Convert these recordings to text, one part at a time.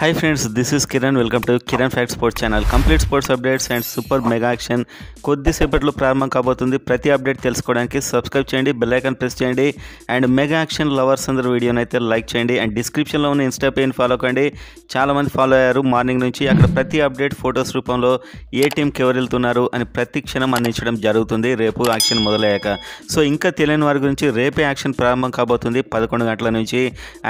hi friends this is Kiran welcome to Kiran fact sports channel complete sports updates and super mega action కొద్దిసేపట్లో ప్రారంభం కాబోతుంది ప్రతి update తెలుసుకోవడానికి subscribe చేయండి బెల్ ఐకాన్ ప్రెస్ చేయండి అండ్ మెగా యాక్షన్ లవర్స్ అందరూ వీడియోని అయితే లైక్ చేయండి అండ్ డిస్క్రిప్షన్లో ఉన్న ఇన్స్టా పేజ్ ఫాలో కండి చాలామంది ఫాలో అయ్యారు మార్నింగ్ నుంచి అక్కడ ప్రతి అప్డేట్ ఫొటోస్ రూపంలో ఏ టీంకి ఎవరు వెళ్తున్నారు అని ప్రతి క్షణం అందించడం జరుగుతుంది రేపు యాక్షన్ మొదలయ్యాక సో ఇంకా తెలియని వారి గురించి రేపే యాక్షన్ ప్రారంభం కాబోతుంది పదకొండు గంటల నుంచి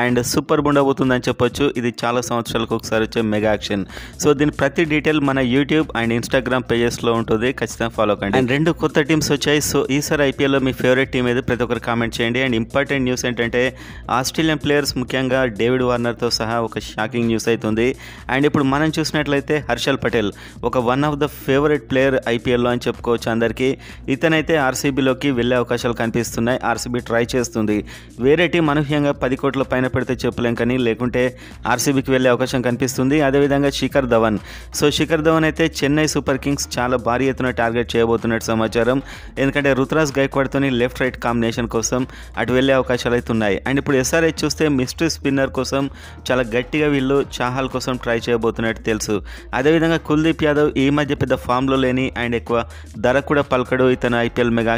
అండ్ సూపర్ ఉండబోతుందని చెప్పొచ్చు ఇది చాలా సంవత్సరాలు నిమిషాలకు ఒకసారి వచ్చే మెగా యాక్షన్ సో దీని ప్రతి డీటెయిల్ మన యూట్యూబ్ అండ్ ఇన్స్టాగ్రామ్ పేజెస్లో ఉంటుంది ఖచ్చితంగా ఫాలో కండి అండ్ రెండు కొత్త టీమ్స్ వచ్చాయి సో ఈసారి ఐపీఎల్లో మీ ఫేవరెట్ టీం ఏదో ప్రతి ఒక్కరు కామెంట్ చేయండి అండ్ ఇంపార్టెంట్ న్యూస్ ఏంటంటే ఆస్ట్రేలియన్ ప్లేయర్స్ ముఖ్యంగా డేవిడ్ వార్నర్తో సహా ఒక షాకింగ్ న్యూస్ అవుతుంది అండ్ ఇప్పుడు మనం చూసినట్లయితే హర్షల్ పటేల్ ఒక one of the favourite player ఐపీఎల్లో అని చెప్పుకోవచ్చు అందరికీ ఇతనైతే ఆర్సీబీలోకి వెళ్ళే అవకాశాలు కనిపిస్తున్నాయి ఆర్సీబీ ట్రై చేస్తుంది వేరే టీం అనూహ్యంగా పది కోట్ల పైన పెడితే చెప్పలేం కానీ లేకుంటే ఆర్సీబీకి వెళ్ళే అవకాశం అవకాశం కనిపిస్తుంది అదేవిధంగా శిఖర్ ధవన్ సో శిఖర్ ధవన్ అయితే చెన్నై సూపర్ కింగ్స్ చాలా భారీ ఎత్తున టార్గెట్ చేయబోతున్నట్టు సమాచారం ఎందుకంటే రుతురాజ్ గైక్వాడ్తోని లెఫ్ట్ రైట్ కాంబినేషన్ కోసం అటు వెళ్ళే అవకాశాలు అయితే ఉన్నాయి అండ్ ఇప్పుడు ఎస్ఆర్హెచ్ చూస్తే మిస్ట్రీ స్పిన్నర్ కోసం చాలా గట్టిగా వీళ్ళు చాహల్ కోసం ట్రై చేయబోతున్నట్టు తెలుసు అదేవిధంగా కుల్దీప్ యాదవ్ ఈ మధ్య పెద్ద ఫామ్లో లేని అండ్ ఎక్కువ ధర కూడా పలకడు ఇతను ఐపీఎల్ మెగా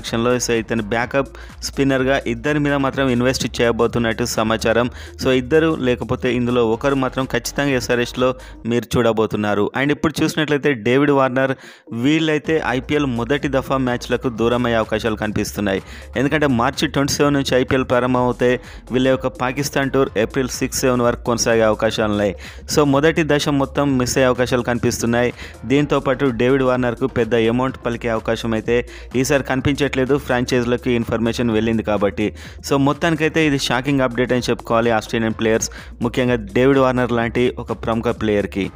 సో ఇతను బ్యాకప్ స్పిన్నర్గా ఇద్దరి మీద మాత్రం ఇన్వెస్ట్ చేయబోతున్నట్టు సమాచారం సో ఇద్దరు లేకపోతే ఇందులో ఒకరు మాత్రం ఖచ్చితంగా ఖచ్చితంగా ఎస్ఆర్ఎస్లో మీరు చూడబోతున్నారు అండ్ ఇప్పుడు చూసినట్లయితే డేవిడ్ వార్నర్ వీళ్ళైతే ఐపీఎల్ మొదటి దఫా మ్యాచ్లకు దూరం అయ్యే అవకాశాలు కనిపిస్తున్నాయి ఎందుకంటే మార్చి ట్వంటీ సెవెన్ నుంచి ఐపీఎల్ ప్రారంభమవుతే వీళ్ళ యొక్క Pakistan tour April six seven వరకు కొనసాగే అవకాశాలు ఉన్నాయి సో మొదటి దశ మొత్తం మిస్ అయ్యే అవకాశాలు కనిపిస్తున్నాయి దీంతోపాటు డేవిడ్ వార్నర్కు పెద్ద అమౌంట్ పలికే అవకాశం అయితే ఈసారి కనిపించట్లేదు ఫ్రాంచైజ్లకు ఇన్ఫర్మేషన్ వెళ్ళింది కాబట్టి సో మొత్తానికైతే ఇది షాకింగ్ అప్డేట్ అని చెప్పుకోవాలి ఆస్ట్రేలియన్ ప్లేయర్స్ ముఖ్యంగా డేవిడ్ వార్నర్ లాంటి ఒక ప్రముఖ ప్లేయర్కి